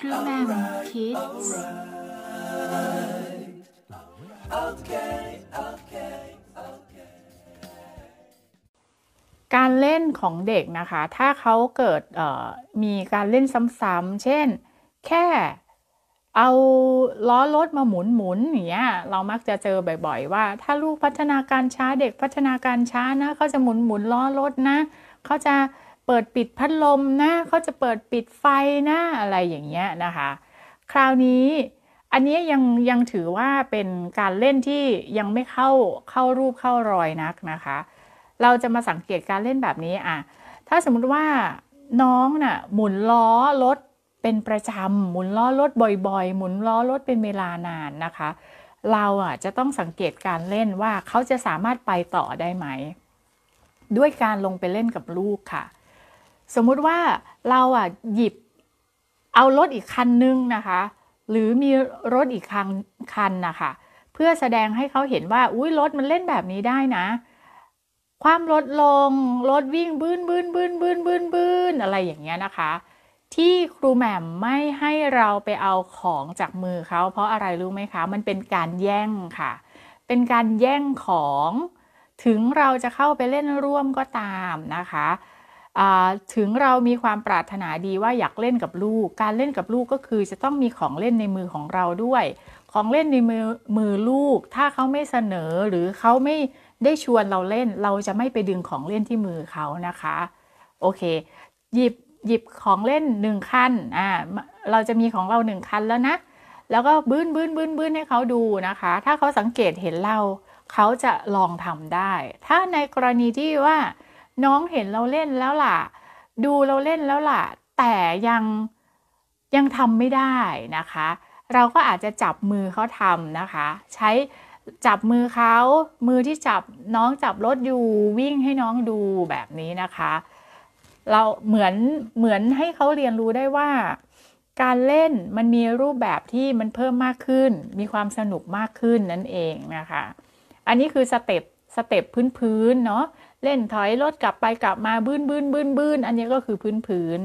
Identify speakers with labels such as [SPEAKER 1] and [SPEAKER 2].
[SPEAKER 1] ครื่องม่คิดการเล่นของเด็กนะคะ ถ้าเขาเกิดมีการเล่นซ้ำๆเช่น แค่เอาล้อรถมาหมุนหมุนอย่างเงี้ยเรามักจะเจอบ่อยๆว่า ถ้าลูกพัฒนาการช้าเด็กพัฒนาการช้านะเขาจะหมุนหมุนล้อรถนะเขาจะเปิดปิดพัดลมนะเขาจะเปิดปิดไฟนะอะไรอย่างเงี้ยนะคะ คราวนี้อันนี้ยังยังถือว่าเป็นการเล่นที่ยังไม่เข้าเข้ารูปเข้ารอยนักนะคะ เราจะมาสังเกตการเล่นแบบนี้อ่ะ ถ้าสมมติว่าน้องน่ะหมุนล้อรถเป็นประจำ หมุนล้อรถบ่อยๆ หมุนล้อรถเป็นเวลานานนะคะ เราอ่ะจะต้องสังเกตการเล่นว่าเขาจะสามารถไปต่อได้ไหม ด้วยการลงไปเล่นกับลูกค่ะสมมุติว่าเราอ่ะหยิบเอารถอีกคันนึงนะคะ หรือมีรถอีกคันคันนะคะ เพื่อแสดงให้เขาเห็นว่าอุ้ยรถมันเล่นแบบนี้ได้นะ ความลดลง รถวิ่งบื้นบื้นบื้นบื้นบื้นบื้นอะไรอย่างเงี้ยนะคะ ที่ครูแหม่มไม่ให้เราไปเอาของจากมือเขาเพราะอะไรรู้ไหมคะ มันเป็นการแย่งค่ะ เป็นการแย่งของ ถึงเราจะเข้าไปเล่นร่วมก็ตามนะคะถึงเรามีความปรารถนาดีว่าอยากเล่นกับลูก การเล่นกับลูกก็คือจะต้องมีของเล่นในมือของเราด้วย ของเล่นในมือมือลูกถ้าเขาไม่เสนอหรือเขาไม่ได้ชวนเราเล่นเราจะไม่ไปดึงของเล่นที่มือเขานะคะโอเค หยิบหยิบของเล่นหนึ่งคันอ่าเราจะมีของเราหนึ่งคันแล้วนะ แล้วก็บื้นบื้นบื้นบื้นให้เขาดูนะคะ ถ้าเขาสังเกตเห็นเรา เขาจะลองทำได้ ถ้าในกรณีที่ว่าน้องเห็นเราเล่นแล้วล่ะ ดูเราเล่นแล้วล่ะ แต่ยังยังทำไม่ได้นะคะ เราก็อาจจะจับมือเขาทำนะคะ ใช้จับมือเขามือที่จับน้องจับรถอยู่วิ่งให้น้องดูแบบนี้นะคะ เราเหมือนเหมือนให้เขาเรียนรู้ได้ว่า การเล่นมันมีรูปแบบที่มันเพิ่มมากขึ้น มีความสนุกมากขึ้นนั่นเองนะคะ อันนี้คือสเต็ปสเต็ปพื้นๆเนาะเล่นถอยรถกลับไปกลับมาบื้นบื้นบื้นบื้นอันนี้ก็คือพื้นพื้น